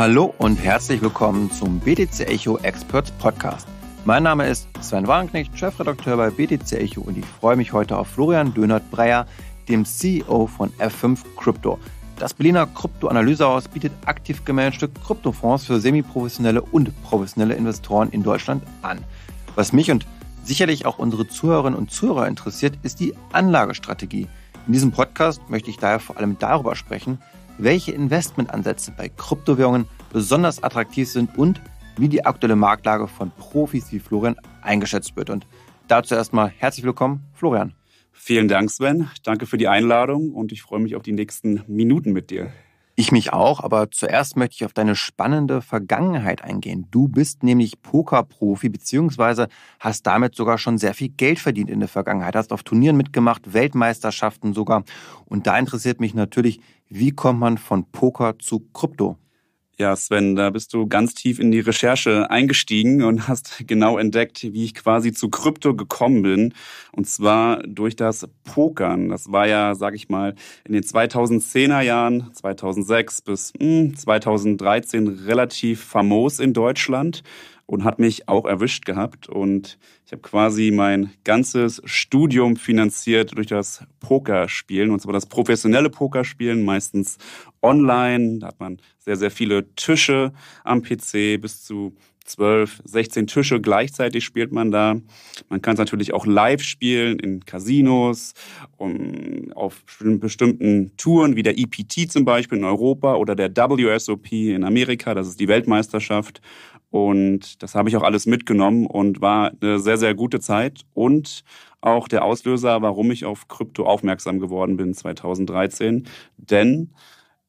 Hallo und herzlich willkommen zum BTC Echo Experts Podcast. Mein Name ist Sven Warnknecht, Chefredakteur bei BTC Echo und ich freue mich heute auf Florian Dönert-Breyer, dem CEO von F5 Crypto. Das Berliner Kryptoanalysehaus bietet aktiv gemanagte Kryptofonds für semiprofessionelle und professionelle Investoren in Deutschland an. Was mich und sicherlich auch unsere Zuhörerinnen und Zuhörer interessiert, ist die Anlagestrategie. In diesem Podcast möchte ich daher vor allem darüber sprechen, welche Investmentansätze bei Kryptowährungen besonders attraktiv sind und wie die aktuelle Marktlage von Profis wie Florian eingeschätzt wird. Und dazu erstmal herzlich willkommen, Florian. Vielen Dank, Sven. Danke für die Einladung und ich freue mich auf die nächsten Minuten mit dir. Ich mich auch, aber zuerst möchte ich auf deine spannende Vergangenheit eingehen. Du bist nämlich Pokerprofi beziehungsweise hast damit sogar schon sehr viel Geld verdient in der Vergangenheit, hast auf Turnieren mitgemacht, Weltmeisterschaften sogar. Und da interessiert mich natürlich, wie kommt man von Poker zu Krypto? Ja, Sven, da bist du ganz tief in die Recherche eingestiegen und hast genau entdeckt, wie ich quasi zu Krypto gekommen bin. Und zwar durch das Pokern. Das war ja, sag ich mal, in den 2010er Jahren, 2006 bis 2013 hm, relativ famos in Deutschland und hat mich auch erwischt gehabt. Und ich habe quasi mein ganzes Studium finanziert durch das Pokerspielen. Und zwar das professionelle Pokerspielen, meistens online. Da hat man sehr, sehr viele Tische am PC bis zu 12, 16 Tische gleichzeitig spielt man da. Man kann es natürlich auch live spielen in Casinos, um, auf bestimmten Touren wie der EPT zum Beispiel in Europa oder der WSOP in Amerika, das ist die Weltmeisterschaft. Und das habe ich auch alles mitgenommen und war eine sehr, sehr gute Zeit und auch der Auslöser, warum ich auf Krypto aufmerksam geworden bin 2013. Denn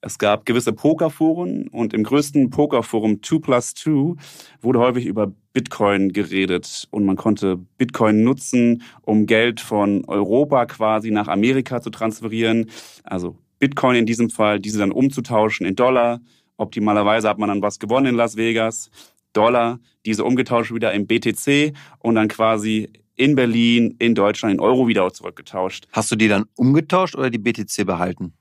es gab gewisse Pokerforen und im größten Pokerforum 2 plus 2 wurde häufig über Bitcoin geredet und man konnte Bitcoin nutzen, um Geld von Europa quasi nach Amerika zu transferieren. Also Bitcoin in diesem Fall, diese dann umzutauschen in Dollar. Optimalerweise hat man dann was gewonnen in Las Vegas Dollar diese umgetauscht wieder im BTC und dann quasi in Berlin, in Deutschland, in Euro wieder zurückgetauscht. Hast du die dann umgetauscht oder die BTC behalten?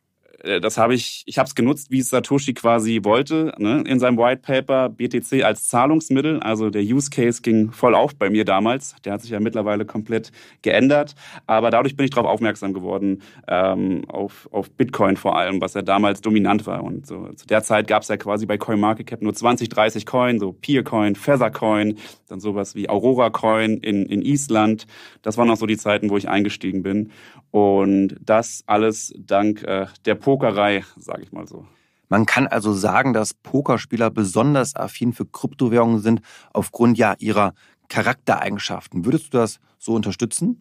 Äh, das habe ich, ich habe es genutzt, wie Satoshi quasi wollte, ne, in seinem White Paper BTC als Zahlungsmittel. Also der Use Case ging voll auf bei mir damals. Der hat sich ja mittlerweile komplett geändert. Aber dadurch bin ich darauf aufmerksam geworden, ähm, auf, auf Bitcoin vor allem, was ja damals dominant war. Und so, zu der Zeit gab es ja quasi bei CoinMarketCap nur 20, 30 Coin, so Peercoin, Feathercoin, dann sowas wie Aurora Coin in, in Island. Das waren auch so die Zeiten, wo ich eingestiegen bin. Und das alles dank äh, der Post Pokerei, sage ich mal so. Man kann also sagen, dass Pokerspieler besonders affin für Kryptowährungen sind aufgrund ja ihrer Charaktereigenschaften. Würdest du das so unterstützen?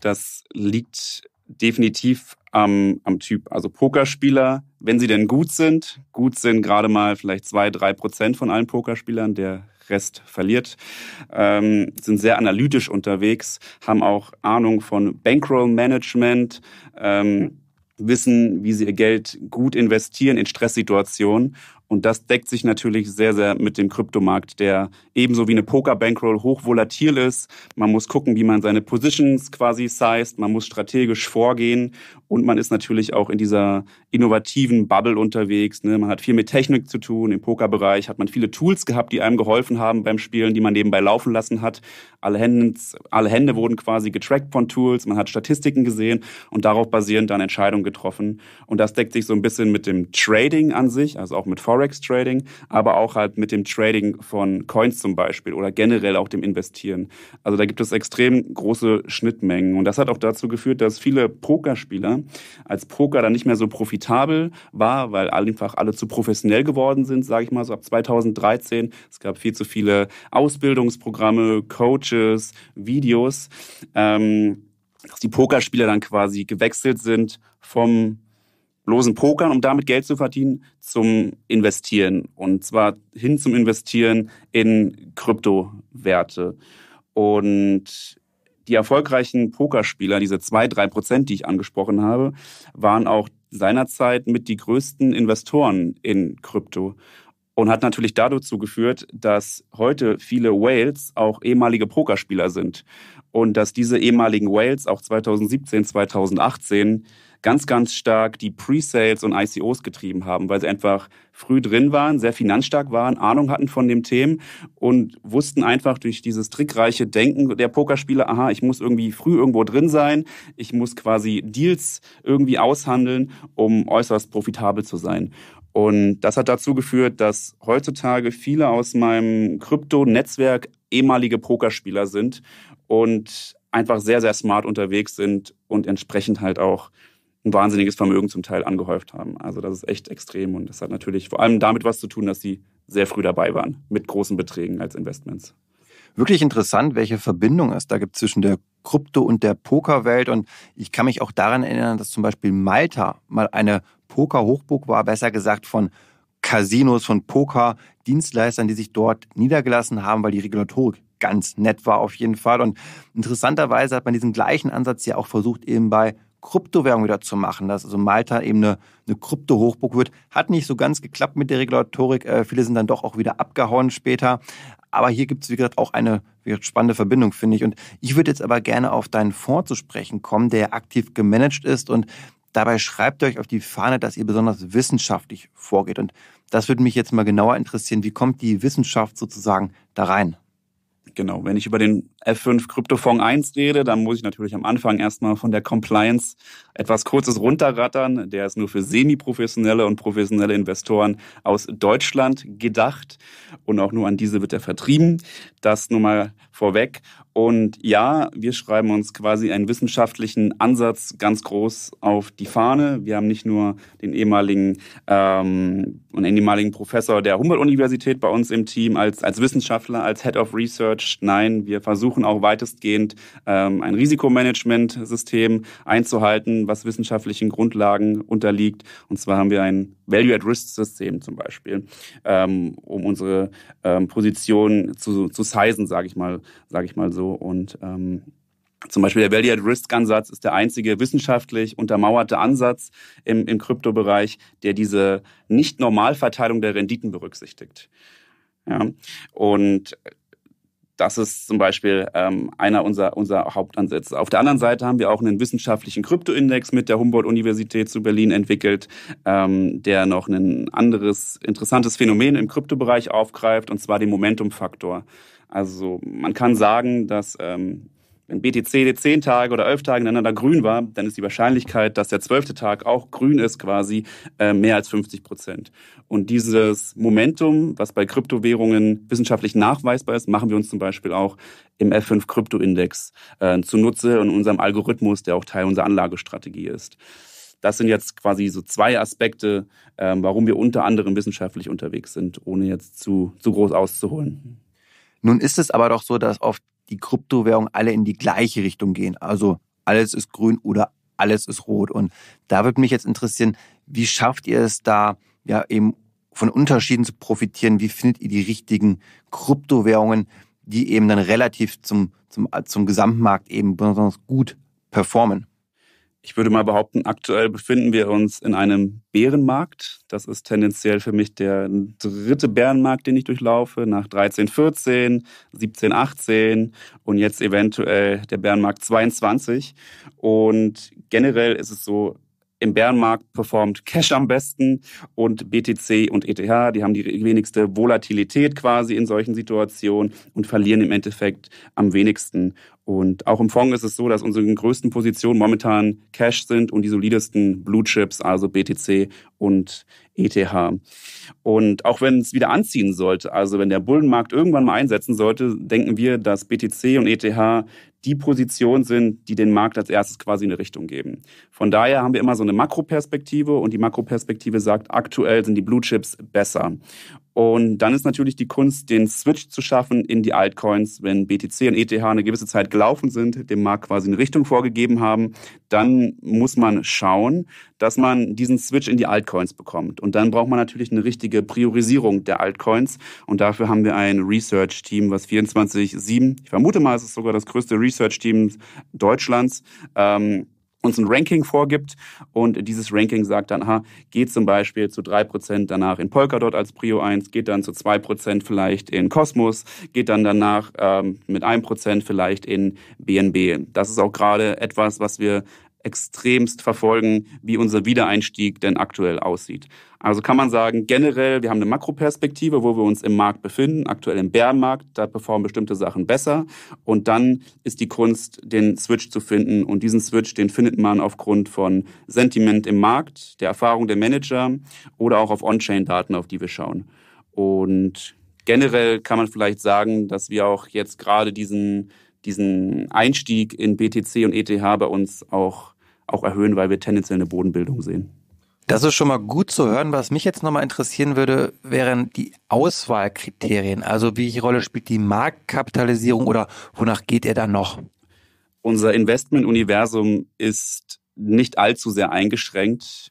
Das liegt definitiv am, am Typ. Also Pokerspieler, wenn sie denn gut sind, gut sind gerade mal vielleicht zwei, drei Prozent von allen Pokerspielern, der Rest verliert, ähm, sind sehr analytisch unterwegs, haben auch Ahnung von Bankroll Management, ähm, wissen, wie sie ihr Geld gut investieren in Stresssituationen und das deckt sich natürlich sehr, sehr mit dem Kryptomarkt, der ebenso wie eine Poker-Bankroll hochvolatil ist. Man muss gucken, wie man seine Positions quasi sized, man muss strategisch vorgehen und man ist natürlich auch in dieser innovativen Bubble unterwegs. Ne? Man hat viel mit Technik zu tun. Im Pokerbereich hat man viele Tools gehabt, die einem geholfen haben beim Spielen, die man nebenbei laufen lassen hat. Alle Hände, alle Hände wurden quasi getrackt von Tools. Man hat Statistiken gesehen und darauf basierend dann Entscheidungen getroffen. Und das deckt sich so ein bisschen mit dem Trading an sich, also auch mit Forex. Forex-Trading, aber auch halt mit dem Trading von Coins zum Beispiel oder generell auch dem Investieren. Also da gibt es extrem große Schnittmengen. Und das hat auch dazu geführt, dass viele Pokerspieler als Poker dann nicht mehr so profitabel war, weil einfach alle zu professionell geworden sind, sage ich mal so ab 2013. Es gab viel zu viele Ausbildungsprogramme, Coaches, Videos. Ähm, dass die Pokerspieler dann quasi gewechselt sind vom losen Pokern, um damit Geld zu verdienen, zum Investieren. Und zwar hin zum Investieren in Kryptowerte. Und die erfolgreichen Pokerspieler, diese zwei drei Prozent, die ich angesprochen habe, waren auch seinerzeit mit die größten Investoren in Krypto und hat natürlich dazu geführt, dass heute viele Whales auch ehemalige Pokerspieler sind und dass diese ehemaligen Whales auch 2017, 2018 ganz, ganz stark die Pre-Sales und ICOs getrieben haben, weil sie einfach früh drin waren, sehr finanzstark waren, Ahnung hatten von dem Thema und wussten einfach durch dieses trickreiche Denken der Pokerspieler, aha, ich muss irgendwie früh irgendwo drin sein, ich muss quasi Deals irgendwie aushandeln, um äußerst profitabel zu sein. Und das hat dazu geführt, dass heutzutage viele aus meinem Krypto-Netzwerk ehemalige Pokerspieler sind und einfach sehr, sehr smart unterwegs sind und entsprechend halt auch ein wahnsinniges Vermögen zum Teil angehäuft haben. Also das ist echt extrem und das hat natürlich vor allem damit was zu tun, dass sie sehr früh dabei waren mit großen Beträgen als Investments. Wirklich interessant, welche Verbindung es da gibt zwischen der Krypto- und der Pokerwelt. Und ich kann mich auch daran erinnern, dass zum Beispiel Malta mal eine Poker-Hochburg war, besser gesagt von Casinos, von Poker-Dienstleistern, die sich dort niedergelassen haben, weil die Regulatorik ganz nett war auf jeden Fall. Und interessanterweise hat man diesen gleichen Ansatz ja auch versucht, eben bei Kryptowährung wieder zu machen, dass also Malta eben eine, Krypto-Hochburg wird. Hat nicht so ganz geklappt mit der Regulatorik. Äh, viele sind dann doch auch wieder abgehauen später. Aber hier gibt es, wie gesagt, auch eine spannende Verbindung, finde ich. Und ich würde jetzt aber gerne auf deinen Fonds zu sprechen kommen, der aktiv gemanagt ist. Und dabei schreibt ihr euch auf die Fahne, dass ihr besonders wissenschaftlich vorgeht. Und das würde mich jetzt mal genauer interessieren. Wie kommt die Wissenschaft sozusagen da rein? Genau, wenn ich über den F5 Kryptofonds 1 rede, dann muss ich natürlich am Anfang erstmal von der Compliance etwas Kurzes runterrattern. Der ist nur für semi-professionelle und professionelle Investoren aus Deutschland gedacht und auch nur an diese wird er vertrieben. Das nur mal vorweg. Und ja, wir schreiben uns quasi einen wissenschaftlichen Ansatz ganz groß auf die Fahne. Wir haben nicht nur den ehemaligen, ähm, einen ehemaligen Professor der Humboldt-Universität bei uns im Team als, als Wissenschaftler, als Head of Research. Nein, wir versuchen versuchen auch weitestgehend ähm, ein Risikomanagement-System einzuhalten, was wissenschaftlichen Grundlagen unterliegt. Und zwar haben wir ein Value-at-Risk-System zum Beispiel, ähm, um unsere ähm, Position zu, zu sizen, sage ich, mal, sag ich mal so. Und ähm, zum Beispiel der Value at Risk Ansatz ist der einzige wissenschaftlich untermauerte Ansatz im, im Kryptobereich, der diese Nicht-Normalverteilung der Renditen berücksichtigt. Ja. Und das ist zum Beispiel ähm, einer unserer, unserer Hauptansätze. Auf der anderen Seite haben wir auch einen wissenschaftlichen Kryptoindex mit der Humboldt-Universität zu Berlin entwickelt, ähm, der noch ein anderes interessantes Phänomen im Kryptobereich aufgreift, und zwar den Momentum-Faktor. Also man kann sagen, dass ähm, wenn BTC 10 Tage oder 11 Tage ineinander grün war, dann ist die Wahrscheinlichkeit, dass der 12. Tag auch grün ist, quasi äh, mehr als 50 Prozent. Und dieses Momentum, was bei Kryptowährungen wissenschaftlich nachweisbar ist, machen wir uns zum Beispiel auch im F5 Krypto-Index äh, zunutze und unserem Algorithmus, der auch Teil unserer Anlagestrategie ist. Das sind jetzt quasi so zwei Aspekte, ähm, warum wir unter anderem wissenschaftlich unterwegs sind, ohne jetzt zu, zu groß auszuholen. Nun ist es aber doch so, dass oft die Kryptowährungen alle in die gleiche Richtung gehen. Also alles ist grün oder alles ist rot. Und da würde mich jetzt interessieren, wie schafft ihr es da, ja, eben von Unterschieden zu profitieren? Wie findet ihr die richtigen Kryptowährungen, die eben dann relativ zum, zum, zum Gesamtmarkt eben besonders gut performen? Ich würde mal behaupten, aktuell befinden wir uns in einem Bärenmarkt. Das ist tendenziell für mich der dritte Bärenmarkt, den ich durchlaufe, nach 13, 14, 17, 18 und jetzt eventuell der Bärenmarkt 22. Und generell ist es so, im Bärenmarkt performt Cash am besten und BTC und ETH, die haben die wenigste Volatilität quasi in solchen Situationen und verlieren im Endeffekt am wenigsten. Und auch im Fonds ist es so, dass unsere größten Positionen momentan Cash sind und die solidesten Blue Chips, also BTC und ETH. Und auch wenn es wieder anziehen sollte, also wenn der Bullenmarkt irgendwann mal einsetzen sollte, denken wir, dass BTC und ETH die Position sind, die den Markt als erstes quasi eine Richtung geben. Von daher haben wir immer so eine Makroperspektive und die Makroperspektive sagt, aktuell sind die Blue Chips besser. Und dann ist natürlich die Kunst, den Switch zu schaffen in die Altcoins. Wenn BTC und ETH eine gewisse Zeit gelaufen sind, dem Markt quasi eine Richtung vorgegeben haben, dann muss man schauen, dass man diesen Switch in die Altcoins bekommt. Und dann braucht man natürlich eine richtige Priorisierung der Altcoins. Und dafür haben wir ein Research-Team, was 24-7, ich vermute mal, es ist sogar das größte Research-Team Deutschlands, ähm, uns ein Ranking vorgibt und dieses Ranking sagt dann, aha, geht zum Beispiel zu 3% danach in Polkadot als Prio 1, geht dann zu 2% vielleicht in Cosmos, geht dann danach ähm, mit 1% vielleicht in BNB. Das ist auch gerade etwas, was wir extremst verfolgen, wie unser Wiedereinstieg denn aktuell aussieht. Also kann man sagen, generell, wir haben eine Makroperspektive, wo wir uns im Markt befinden, aktuell im Bärenmarkt, da performen bestimmte Sachen besser. Und dann ist die Kunst, den Switch zu finden. Und diesen Switch, den findet man aufgrund von Sentiment im Markt, der Erfahrung der Manager oder auch auf On-Chain-Daten, auf die wir schauen. Und generell kann man vielleicht sagen, dass wir auch jetzt gerade diesen, diesen Einstieg in BTC und ETH bei uns auch auch erhöhen, weil wir tendenziell eine Bodenbildung sehen. Das ist schon mal gut zu hören. Was mich jetzt nochmal interessieren würde, wären die Auswahlkriterien. Also welche Rolle spielt die Marktkapitalisierung oder wonach geht er dann noch? Unser Investmentuniversum ist nicht allzu sehr eingeschränkt.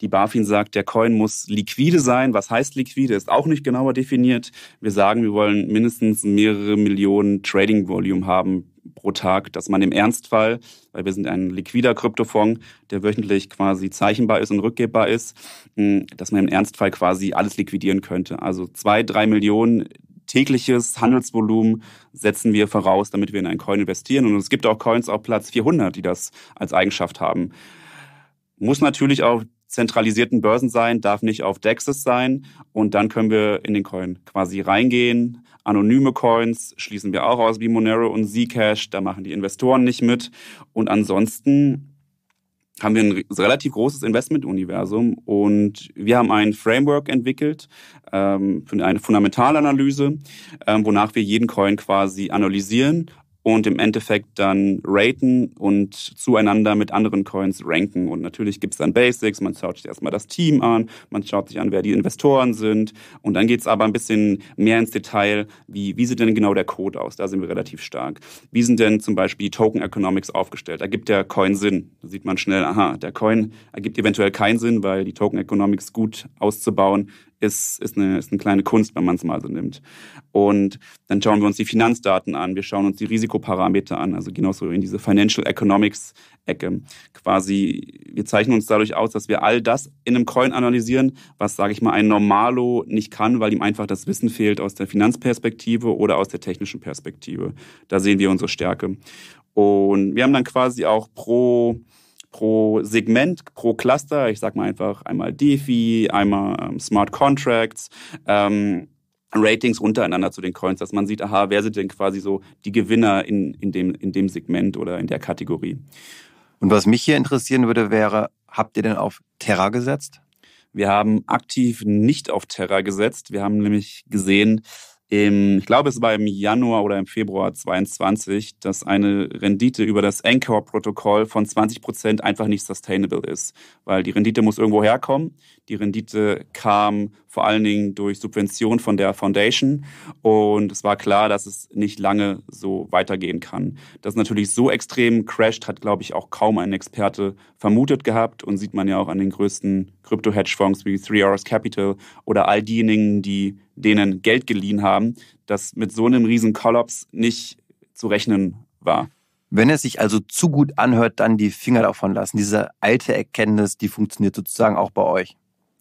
Die BaFin sagt, der Coin muss liquide sein. Was heißt liquide? Ist auch nicht genauer definiert. Wir sagen, wir wollen mindestens mehrere Millionen Trading Volume haben pro Tag, dass man im Ernstfall, weil wir sind ein liquider Kryptofonds, der wöchentlich quasi zeichenbar ist und rückgebbar ist, hm, dass man im Ernstfall quasi alles liquidieren könnte. Also zwei, drei Millionen tägliches Handelsvolumen setzen wir voraus, damit wir in einen Coin investieren. Und es gibt auch Coins auf Platz 400, die das als Eigenschaft haben. Muss natürlich auf zentralisierten Börsen sein, darf nicht auf DEXs sein. Und dann können wir in den Coin quasi reingehen, Anonyme Coins schließen wir auch aus wie Monero und Zcash. Da machen die Investoren nicht mit. Und ansonsten haben wir ein relativ großes Investmentuniversum und wir haben ein Framework entwickelt ähm, für eine Fundamentalanalyse, ähm, wonach wir jeden Coin quasi analysieren und im Endeffekt dann raten und zueinander mit anderen Coins ranken. Und natürlich gibt es dann Basics, man schaut sich erstmal das Team an, man schaut sich an, wer die Investoren sind und dann geht es aber ein bisschen mehr ins Detail, wie, wie sieht denn genau der Code aus, da sind wir relativ stark. Wie sind denn zum Beispiel die Token Economics aufgestellt? Ergibt der Coin Sinn? Da sieht man schnell, aha, der Coin ergibt eventuell keinen Sinn, weil die Token Economics gut auszubauen ist, ist, eine, ist eine kleine Kunst, wenn man es mal so nimmt. Und dann schauen wir uns die Finanzdaten an, wir schauen uns die Risikoparameter an, also genauso in diese Financial Economics Ecke. Quasi, wir zeichnen uns dadurch aus, dass wir all das in einem Coin analysieren, was, sage ich mal, ein Normalo nicht kann, weil ihm einfach das Wissen fehlt aus der Finanzperspektive oder aus der technischen Perspektive. Da sehen wir unsere Stärke. Und wir haben dann quasi auch pro pro Segment, pro Cluster, ich sage mal einfach einmal DeFi, einmal ähm, Smart Contracts, ähm, Ratings untereinander zu den Coins, dass man sieht, aha, wer sind denn quasi so die Gewinner in, in, dem, in dem Segment oder in der Kategorie. Und was mich hier interessieren würde, wäre, habt ihr denn auf Terra gesetzt? Wir haben aktiv nicht auf Terra gesetzt. Wir haben nämlich gesehen, im, ich glaube, es war im Januar oder im Februar 2022, dass eine Rendite über das Anchor-Protokoll von 20 Prozent einfach nicht sustainable ist, weil die Rendite muss irgendwo herkommen. Die Rendite kam vor allen Dingen durch Subvention von der Foundation. Und es war klar, dass es nicht lange so weitergehen kann. Das natürlich so extrem crasht, hat, glaube ich, auch kaum ein Experte vermutet gehabt und sieht man ja auch an den größten Krypto-Hedgefonds wie Three Hours Capital oder all diejenigen, die denen Geld geliehen haben, dass mit so einem riesen Kollaps nicht zu rechnen war. Wenn es sich also zu gut anhört, dann die Finger davon lassen. Diese alte Erkenntnis, die funktioniert sozusagen auch bei euch.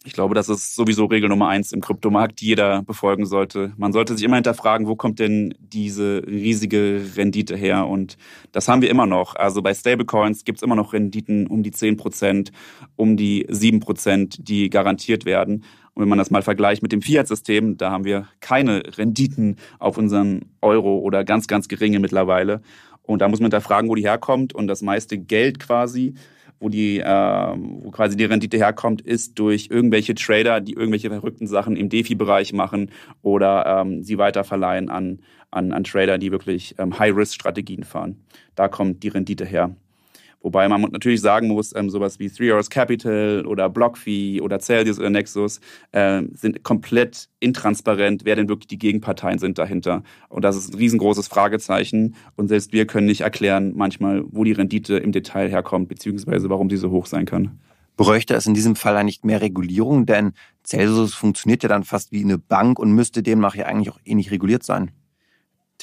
Ich glaube, das ist sowieso Regel Nummer eins im Kryptomarkt, die jeder befolgen sollte. Man sollte sich immer hinterfragen, wo kommt denn diese riesige Rendite her? Und das haben wir immer noch. Also bei Stablecoins gibt es immer noch Renditen um die 10%, um die 7%, die garantiert werden. Und wenn man das mal vergleicht mit dem Fiat-System, da haben wir keine Renditen auf unseren Euro oder ganz, ganz geringe mittlerweile. Und da muss man hinterfragen, wo die herkommt. Und das meiste Geld quasi wo die, äh, wo quasi die Rendite herkommt, ist durch irgendwelche Trader, die irgendwelche verrückten Sachen im DeFi-Bereich machen oder ähm, sie weiterverleihen an, an, an Trader, die wirklich ähm, High-Risk-Strategien fahren. Da kommt die Rendite her. Wobei man natürlich sagen muss, ähm, sowas wie Three Hours Capital oder BlockFi oder Celsius oder Nexus äh, sind komplett intransparent, wer denn wirklich die Gegenparteien sind dahinter. Und das ist ein riesengroßes Fragezeichen. Und selbst wir können nicht erklären manchmal, wo die Rendite im Detail herkommt, beziehungsweise warum sie so hoch sein kann. Bräuchte es in diesem Fall nicht mehr Regulierung? Denn Celsius funktioniert ja dann fast wie eine Bank und müsste demnach ja eigentlich auch ähnlich eh reguliert sein.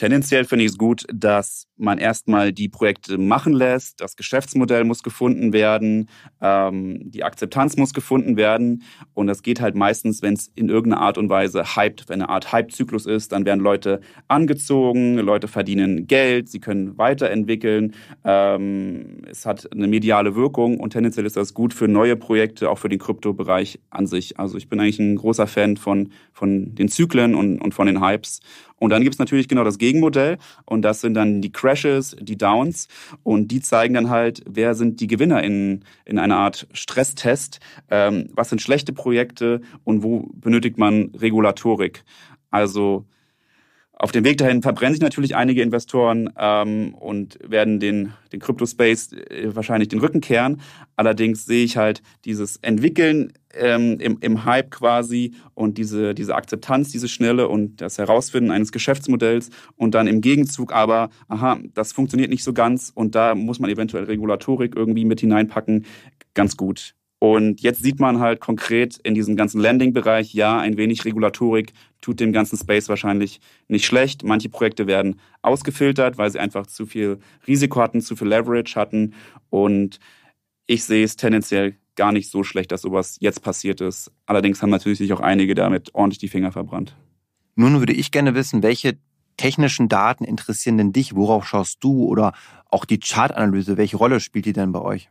Tendenziell finde ich es gut, dass man erstmal die Projekte machen lässt, das Geschäftsmodell muss gefunden werden, ähm, die Akzeptanz muss gefunden werden. Und das geht halt meistens, wenn es in irgendeiner Art und Weise hyped, wenn eine Art Hype-Zyklus ist, dann werden Leute angezogen, Leute verdienen Geld, sie können weiterentwickeln, ähm, es hat eine mediale Wirkung und tendenziell ist das gut für neue Projekte, auch für den Kryptobereich an sich. Also ich bin eigentlich ein großer Fan von, von den Zyklen und, und von den Hypes. Und dann gibt es natürlich genau das Gegenmodell und das sind dann die Crashes, die Downs und die zeigen dann halt, wer sind die Gewinner in, in einer Art Stresstest, ähm, was sind schlechte Projekte und wo benötigt man Regulatorik. Also auf dem Weg dahin verbrennen sich natürlich einige Investoren ähm, und werden den, den Crypto-Space äh, wahrscheinlich den Rücken kehren. Allerdings sehe ich halt dieses Entwickeln ähm, im, im Hype quasi und diese, diese Akzeptanz, diese Schnelle und das Herausfinden eines Geschäftsmodells und dann im Gegenzug aber, aha, das funktioniert nicht so ganz und da muss man eventuell Regulatorik irgendwie mit hineinpacken, ganz gut und jetzt sieht man halt konkret in diesem ganzen Landing-Bereich, ja, ein wenig Regulatorik tut dem ganzen Space wahrscheinlich nicht schlecht. Manche Projekte werden ausgefiltert, weil sie einfach zu viel Risiko hatten, zu viel Leverage hatten. Und ich sehe es tendenziell gar nicht so schlecht, dass sowas jetzt passiert ist. Allerdings haben natürlich sich auch einige damit ordentlich die Finger verbrannt. Nun würde ich gerne wissen, welche technischen Daten interessieren denn dich? Worauf schaust du? Oder auch die Chartanalyse, welche Rolle spielt die denn bei euch?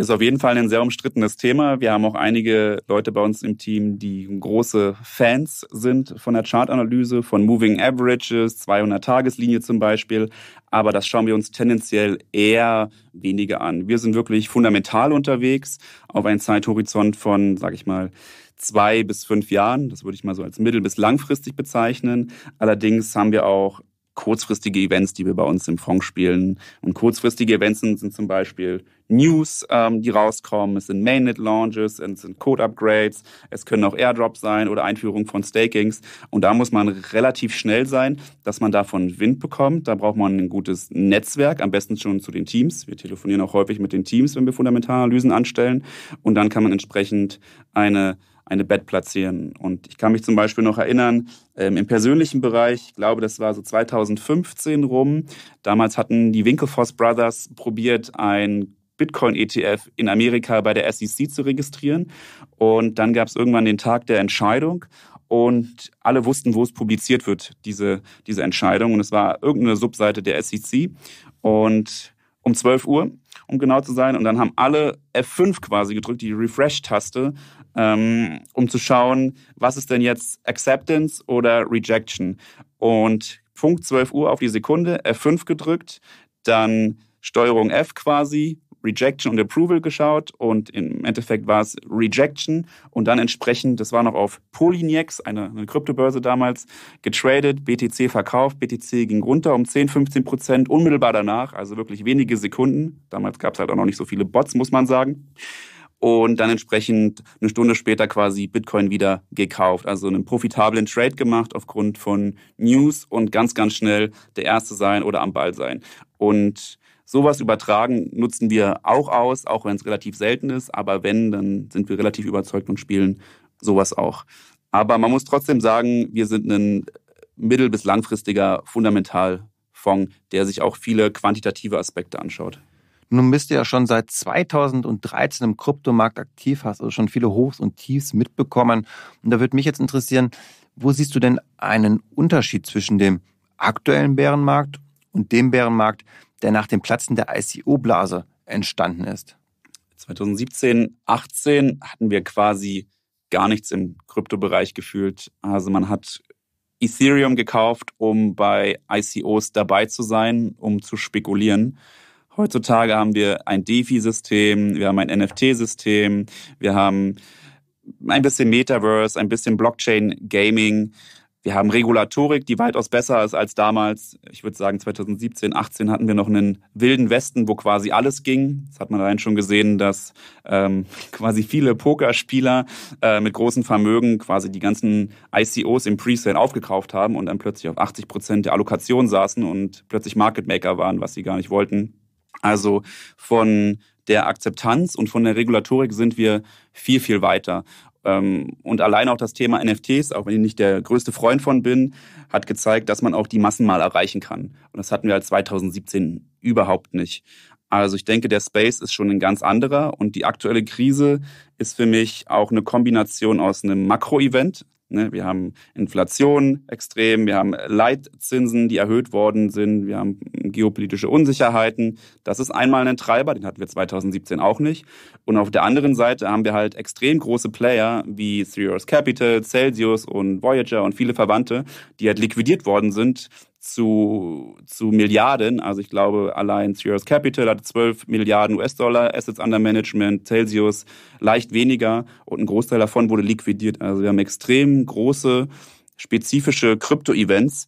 Ist auf jeden Fall ein sehr umstrittenes Thema. Wir haben auch einige Leute bei uns im Team, die große Fans sind von der Chartanalyse, von Moving Averages, 200-Tageslinie zum Beispiel. Aber das schauen wir uns tendenziell eher weniger an. Wir sind wirklich fundamental unterwegs auf einen Zeithorizont von, sage ich mal, zwei bis fünf Jahren. Das würde ich mal so als mittel- bis langfristig bezeichnen. Allerdings haben wir auch kurzfristige Events, die wir bei uns im Fonds spielen. Und kurzfristige Events sind, zum Beispiel News, ähm, die rauskommen, es sind Mainnet-Launches, es sind Code-Upgrades, es können auch Airdrops sein oder Einführung von Stakings. Und da muss man relativ schnell sein, dass man davon Wind bekommt. Da braucht man ein gutes Netzwerk, am besten schon zu den Teams. Wir telefonieren auch häufig mit den Teams, wenn wir Fundamentalanalysen anstellen. Und dann kann man entsprechend eine eine Bett platzieren. Und ich kann mich zum Beispiel noch erinnern, ähm, im persönlichen Bereich, ich glaube, das war so 2015 rum, damals hatten die Winklevoss Brothers probiert, ein Bitcoin-ETF in Amerika bei der SEC zu registrieren. Und dann gab es irgendwann den Tag der Entscheidung. Und alle wussten, wo es publiziert wird, diese, diese Entscheidung. Und es war irgendeine Subseite der SEC. Und um 12 Uhr, um genau zu sein. Und dann haben alle F5 quasi gedrückt, die Refresh-Taste, ähm, um zu schauen, was ist denn jetzt Acceptance oder Rejection. Und Punkt 12 Uhr auf die Sekunde, F5 gedrückt, dann Steuerung F quasi, Rejection und Approval geschaut und im Endeffekt war es Rejection und dann entsprechend, das war noch auf Polynex, eine, eine Kryptobörse damals, getradet, BTC verkauft, BTC ging runter um 10, 15 Prozent unmittelbar danach, also wirklich wenige Sekunden. Damals gab es halt auch noch nicht so viele Bots, muss man sagen und dann entsprechend eine Stunde später quasi Bitcoin wieder gekauft. Also einen profitablen Trade gemacht aufgrund von News und ganz, ganz schnell der Erste sein oder am Ball sein. Und sowas übertragen nutzen wir auch aus, auch wenn es relativ selten ist. Aber wenn, dann sind wir relativ überzeugt und spielen sowas auch. Aber man muss trotzdem sagen, wir sind ein mittel- bis langfristiger Fundamentalfonds, der sich auch viele quantitative Aspekte anschaut. Nun bist du ja schon seit 2013 im Kryptomarkt aktiv, hast also schon viele Hochs und Tiefs mitbekommen. Und da würde mich jetzt interessieren, wo siehst du denn einen Unterschied zwischen dem aktuellen Bärenmarkt und dem Bärenmarkt, der nach dem Platzen der ICO-Blase entstanden ist? 2017, 18 hatten wir quasi gar nichts im Kryptobereich gefühlt. Also man hat Ethereum gekauft, um bei ICOs dabei zu sein, um zu spekulieren. Heutzutage haben wir ein DeFi-System, wir haben ein NFT-System, wir haben ein bisschen Metaverse, ein bisschen Blockchain-Gaming. Wir haben Regulatorik, die weitaus besser ist als damals. Ich würde sagen, 2017, 18 hatten wir noch einen wilden Westen, wo quasi alles ging. Das hat man allein schon gesehen, dass ähm, quasi viele Pokerspieler äh, mit großen Vermögen quasi die ganzen ICOs im Presale aufgekauft haben und dann plötzlich auf 80 Prozent der Allokation saßen und plötzlich Market Maker waren, was sie gar nicht wollten. Also von der Akzeptanz und von der Regulatorik sind wir viel, viel weiter. Ähm, und allein auch das Thema NFTs, auch wenn ich nicht der größte Freund von bin, hat gezeigt, dass man auch die Massen mal erreichen kann. Und das hatten wir halt 2017 überhaupt nicht. Also ich denke, der Space ist schon ein ganz anderer und die aktuelle Krise ist für mich auch eine Kombination aus einem Makro-Event, Ne, wir haben Inflation extrem, wir haben Leitzinsen, die erhöht worden sind, wir haben geopolitische Unsicherheiten. Das ist einmal ein Treiber, den hatten wir 2017 auch nicht. Und auf der anderen Seite haben wir halt extrem große Player wie Three Capital, Celsius und Voyager und viele Verwandte, die halt liquidiert worden sind zu, zu Milliarden. Also ich glaube, allein Sirius Capital hat 12 Milliarden US-Dollar Assets under Management, Celsius leicht weniger und ein Großteil davon wurde liquidiert. Also wir haben extrem große, spezifische Krypto-Events,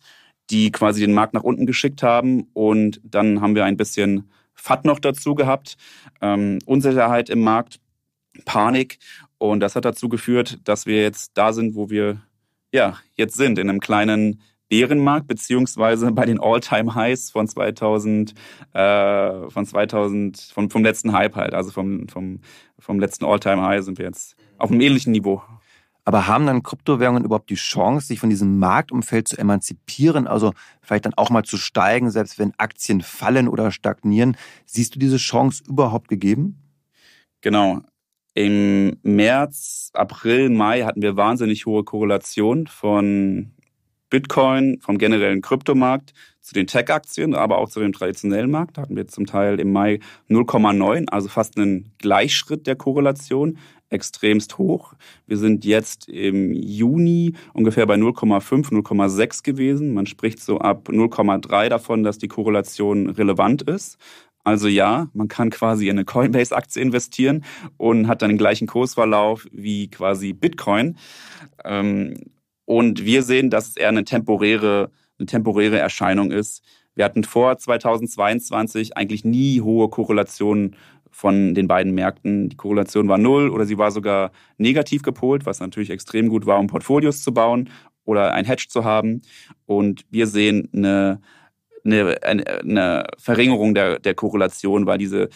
die quasi den Markt nach unten geschickt haben und dann haben wir ein bisschen FAT noch dazu gehabt, ähm, Unsicherheit im Markt, Panik und das hat dazu geführt, dass wir jetzt da sind, wo wir ja, jetzt sind, in einem kleinen deren beziehungsweise bei den All-Time-Highs von 2000, äh, von 2000, vom, vom letzten Hype halt. Also vom, vom, vom letzten All-Time-High sind wir jetzt auf einem ähnlichen Niveau. Aber haben dann Kryptowährungen überhaupt die Chance, sich von diesem Marktumfeld zu emanzipieren, also vielleicht dann auch mal zu steigen, selbst wenn Aktien fallen oder stagnieren? Siehst du diese Chance überhaupt gegeben? Genau. Im März, April, Mai hatten wir wahnsinnig hohe Korrelationen von Bitcoin vom generellen Kryptomarkt zu den Tech-Aktien, aber auch zu dem traditionellen Markt. Da hatten wir zum Teil im Mai 0,9, also fast einen Gleichschritt der Korrelation, extremst hoch. Wir sind jetzt im Juni ungefähr bei 0,5, 0,6 gewesen. Man spricht so ab 0,3 davon, dass die Korrelation relevant ist. Also ja, man kann quasi in eine Coinbase-Aktie investieren und hat dann den gleichen Kursverlauf wie quasi Bitcoin. Ähm, und wir sehen, dass es eher eine temporäre, eine temporäre Erscheinung ist. Wir hatten vor 2022 eigentlich nie hohe Korrelationen von den beiden Märkten. Die Korrelation war null oder sie war sogar negativ gepolt, was natürlich extrem gut war, um Portfolios zu bauen oder ein Hedge zu haben. Und wir sehen eine eine, eine Verringerung der, der Korrelation, weil diese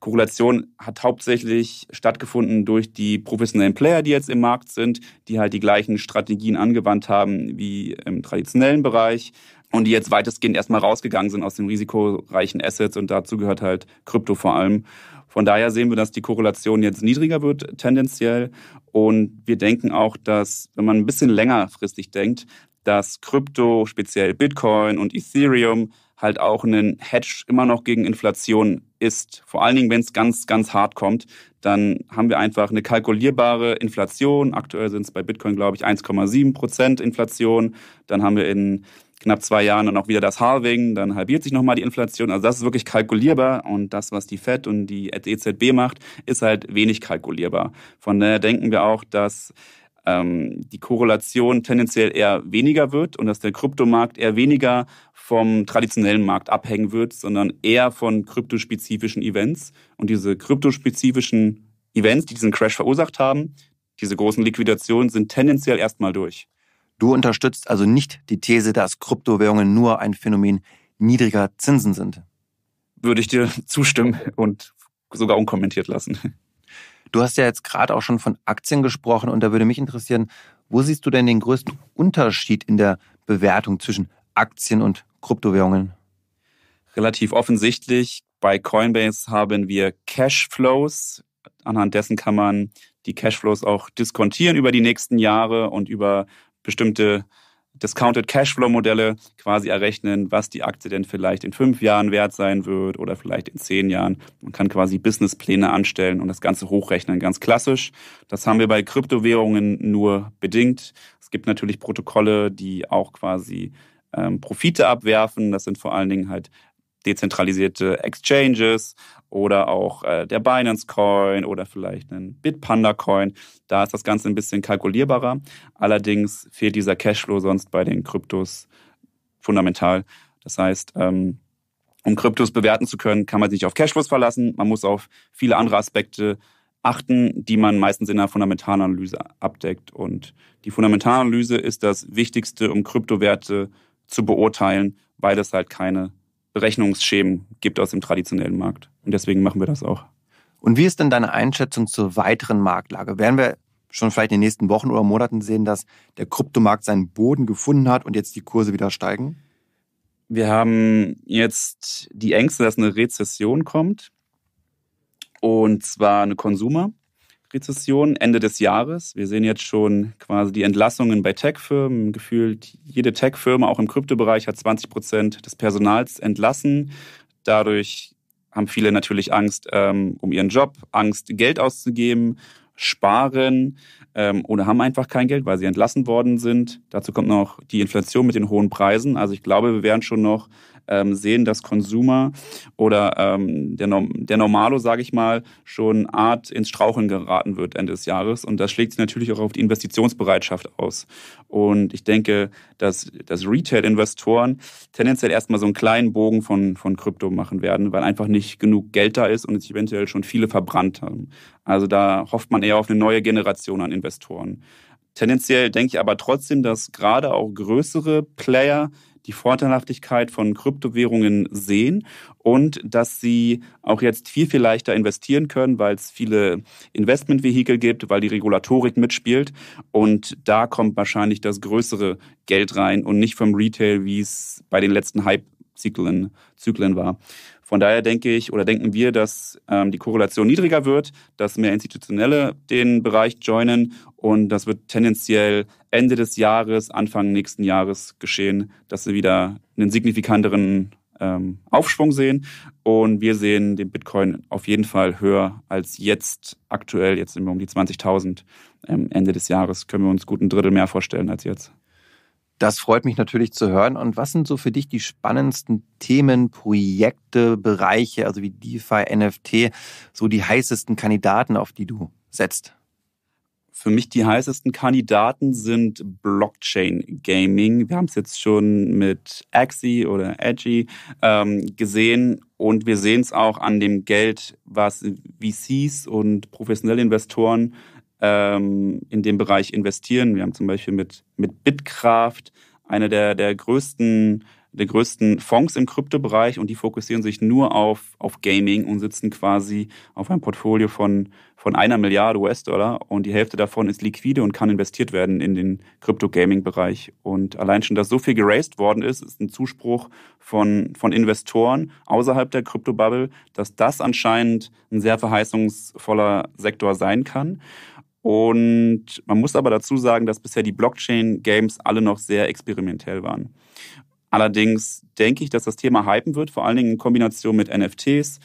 Korrelation hat hauptsächlich stattgefunden durch die professionellen Player, die jetzt im Markt sind, die halt die gleichen Strategien angewandt haben wie im traditionellen Bereich und die jetzt weitestgehend erstmal rausgegangen sind aus den risikoreichen Assets und dazu gehört halt Krypto vor allem. Von daher sehen wir, dass die Korrelation jetzt niedriger wird tendenziell und wir denken auch, dass wenn man ein bisschen längerfristig denkt, dass Krypto, speziell Bitcoin und Ethereum, halt auch ein Hedge immer noch gegen Inflation ist. Vor allen Dingen, wenn es ganz, ganz hart kommt, dann haben wir einfach eine kalkulierbare Inflation. Aktuell sind es bei Bitcoin, glaube ich, 1,7 Prozent Inflation. Dann haben wir in knapp zwei Jahren dann auch wieder das Halving. Dann halbiert sich nochmal die Inflation. Also das ist wirklich kalkulierbar. Und das, was die Fed und die EZB macht, ist halt wenig kalkulierbar. Von daher denken wir auch, dass ähm, die Korrelation tendenziell eher weniger wird und dass der Kryptomarkt eher weniger vom traditionellen Markt abhängen wird, sondern eher von kryptospezifischen Events. Und diese kryptospezifischen Events, die diesen Crash verursacht haben, diese großen Liquidationen, sind tendenziell erstmal durch. Du unterstützt also nicht die These, dass Kryptowährungen nur ein Phänomen niedriger Zinsen sind. Würde ich dir zustimmen und sogar unkommentiert lassen. Du hast ja jetzt gerade auch schon von Aktien gesprochen und da würde mich interessieren, wo siehst du denn den größten Unterschied in der Bewertung zwischen Aktien und Kryptowährungen? Relativ offensichtlich. Bei Coinbase haben wir Cashflows. Anhand dessen kann man die Cashflows auch diskontieren über die nächsten Jahre und über bestimmte Discounted Cashflow-Modelle quasi errechnen, was die Aktie denn vielleicht in fünf Jahren wert sein wird oder vielleicht in zehn Jahren. Man kann quasi Businesspläne anstellen und das Ganze hochrechnen, ganz klassisch. Das haben wir bei Kryptowährungen nur bedingt. Es gibt natürlich Protokolle, die auch quasi ähm, Profite abwerfen. Das sind vor allen Dingen halt dezentralisierte Exchanges oder auch äh, der Binance Coin oder vielleicht einen Bitpanda Coin. Da ist das Ganze ein bisschen kalkulierbarer. Allerdings fehlt dieser Cashflow sonst bei den Kryptos fundamental. Das heißt, ähm, um Kryptos bewerten zu können, kann man sich nicht auf Cashflows verlassen. Man muss auf viele andere Aspekte achten, die man meistens in einer Fundamentalanalyse abdeckt. Und die Fundamentalanalyse ist das Wichtigste, um Kryptowerte zu beurteilen, weil es halt keine Berechnungsschemen gibt aus dem traditionellen Markt. Und deswegen machen wir das auch. Und wie ist denn deine Einschätzung zur weiteren Marktlage? Werden wir schon vielleicht in den nächsten Wochen oder Monaten sehen, dass der Kryptomarkt seinen Boden gefunden hat und jetzt die Kurse wieder steigen? Wir haben jetzt die Ängste, dass eine Rezession kommt. Und zwar eine Konsumer. Rezession Ende des Jahres. Wir sehen jetzt schon quasi die Entlassungen bei Tech-Firmen. Gefühlt jede Tech-Firma, auch im Kryptobereich, hat 20 Prozent des Personals entlassen. Dadurch haben viele natürlich Angst ähm, um ihren Job, Angst, Geld auszugeben, sparen ähm, oder haben einfach kein Geld, weil sie entlassen worden sind. Dazu kommt noch die Inflation mit den hohen Preisen. Also ich glaube, wir werden schon noch ähm, sehen, dass Konsumer oder ähm, der, der Normalo, sage ich mal, schon Art ins Straucheln geraten wird Ende des Jahres. Und das schlägt sich natürlich auch auf die Investitionsbereitschaft aus. Und ich denke, dass, dass Retail-Investoren tendenziell erstmal so einen kleinen Bogen von, von Krypto machen werden, weil einfach nicht genug Geld da ist und es eventuell schon viele verbrannt haben. Also da hofft man eher auf eine neue Generation an Investoren. Tendenziell denke ich aber trotzdem, dass gerade auch größere Player die Vorteilhaftigkeit von Kryptowährungen sehen und dass sie auch jetzt viel, viel leichter investieren können, weil es viele Investmentvehikel gibt, weil die Regulatorik mitspielt. Und da kommt wahrscheinlich das größere Geld rein und nicht vom Retail, wie es bei den letzten Hype Zyklen, Zyklen war. Von daher denke ich oder denken wir, dass ähm, die Korrelation niedriger wird, dass mehr Institutionelle den Bereich joinen und das wird tendenziell Ende des Jahres, Anfang nächsten Jahres geschehen, dass sie wieder einen signifikanteren ähm, Aufschwung sehen und wir sehen den Bitcoin auf jeden Fall höher als jetzt aktuell, jetzt sind wir um die 20.000. Ähm, Ende des Jahres können wir uns gut ein Drittel mehr vorstellen als jetzt. Das freut mich natürlich zu hören. Und was sind so für dich die spannendsten Themen, Projekte, Bereiche, also wie DeFi, NFT, so die heißesten Kandidaten, auf die du setzt? Für mich die heißesten Kandidaten sind Blockchain Gaming. Wir haben es jetzt schon mit Axie oder Edgy ähm, gesehen und wir sehen es auch an dem Geld, was VCs und professionelle Investoren ähm, in dem Bereich investieren. Wir haben zum Beispiel mit, mit Bitkraft eine der, der größten der größten Fonds im Kryptobereich und die fokussieren sich nur auf, auf Gaming und sitzen quasi auf einem Portfolio von, von einer Milliarde US-Dollar und die Hälfte davon ist liquide und kann investiert werden in den Krypto-Gaming-Bereich. Und allein schon, dass so viel geraced worden ist, ist ein Zuspruch von, von Investoren außerhalb der Krypto-Bubble, dass das anscheinend ein sehr verheißungsvoller Sektor sein kann. Und man muss aber dazu sagen, dass bisher die Blockchain-Games alle noch sehr experimentell waren. Allerdings denke ich, dass das Thema hypen wird, vor allen Dingen in Kombination mit NFTs,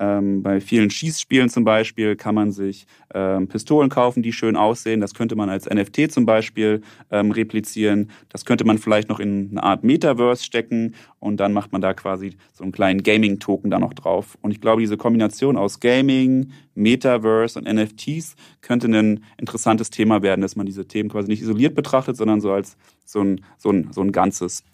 ähm, bei vielen Schießspielen zum Beispiel kann man sich ähm, Pistolen kaufen, die schön aussehen. Das könnte man als NFT zum Beispiel ähm, replizieren. Das könnte man vielleicht noch in eine Art Metaverse stecken und dann macht man da quasi so einen kleinen Gaming-Token da noch drauf. Und ich glaube, diese Kombination aus Gaming, Metaverse und NFTs könnte ein interessantes Thema werden, dass man diese Themen quasi nicht isoliert betrachtet, sondern so als so ein, so ein, so ein Ganzes.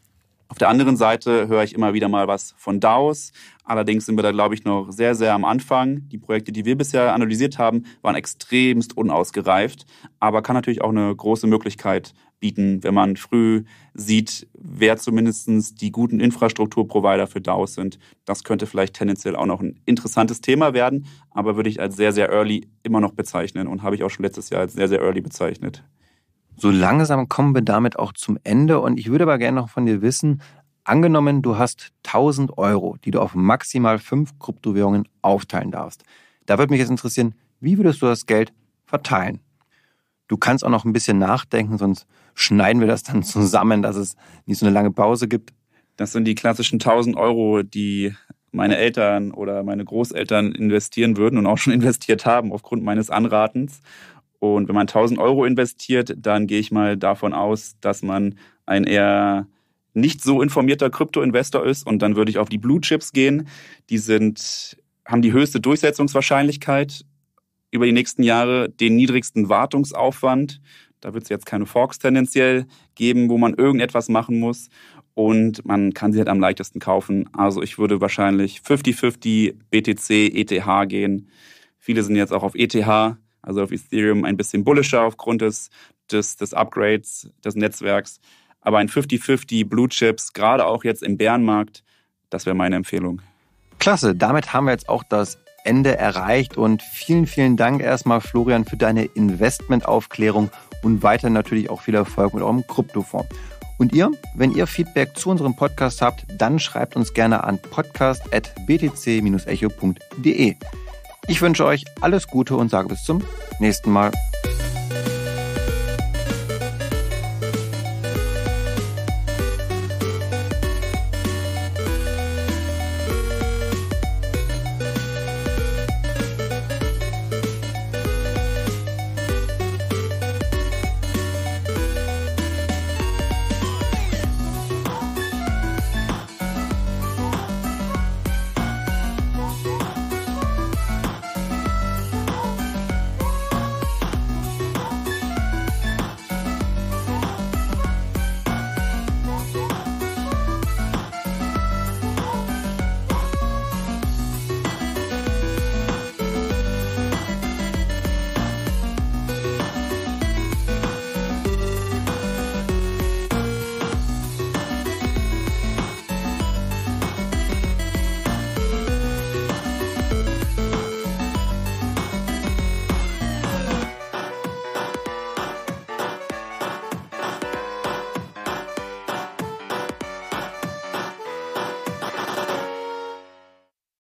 Auf der anderen Seite höre ich immer wieder mal was von DAOs. Allerdings sind wir da, glaube ich, noch sehr, sehr am Anfang. Die Projekte, die wir bisher analysiert haben, waren extremst unausgereift, aber kann natürlich auch eine große Möglichkeit bieten, wenn man früh sieht, wer zumindest die guten Infrastrukturprovider für DAOs sind. Das könnte vielleicht tendenziell auch noch ein interessantes Thema werden, aber würde ich als sehr, sehr early immer noch bezeichnen und habe ich auch schon letztes Jahr als sehr, sehr early bezeichnet. So langsam kommen wir damit auch zum Ende und ich würde aber gerne noch von dir wissen, angenommen, du hast 1000 Euro, die du auf maximal fünf Kryptowährungen aufteilen darfst. Da würde mich jetzt interessieren, wie würdest du das Geld verteilen? Du kannst auch noch ein bisschen nachdenken, sonst schneiden wir das dann zusammen, dass es nicht so eine lange Pause gibt. Das sind die klassischen 1000 Euro, die meine Eltern oder meine Großeltern investieren würden und auch schon investiert haben aufgrund meines Anratens. Und wenn man 1000 Euro investiert, dann gehe ich mal davon aus, dass man ein eher nicht so informierter Krypto-Investor ist. Und dann würde ich auf die Blue Chips gehen. Die sind, haben die höchste Durchsetzungswahrscheinlichkeit über die nächsten Jahre, den niedrigsten Wartungsaufwand. Da wird es jetzt keine Forks tendenziell geben, wo man irgendetwas machen muss. Und man kann sie halt am leichtesten kaufen. Also ich würde wahrscheinlich 50-50 BTC, ETH gehen. Viele sind jetzt auch auf ETH also auf Ethereum ein bisschen bullischer aufgrund des, des, des Upgrades des Netzwerks. Aber ein 50-50 Blue Chips, gerade auch jetzt im Bärenmarkt, das wäre meine Empfehlung. Klasse, damit haben wir jetzt auch das Ende erreicht und vielen, vielen Dank erstmal, Florian, für deine Investmentaufklärung und weiter natürlich auch viel Erfolg mit eurem Kryptofonds. Und ihr, wenn ihr Feedback zu unserem Podcast habt, dann schreibt uns gerne an podcast.btc-echo.de. Ich wünsche euch alles Gute und sage bis zum nächsten Mal.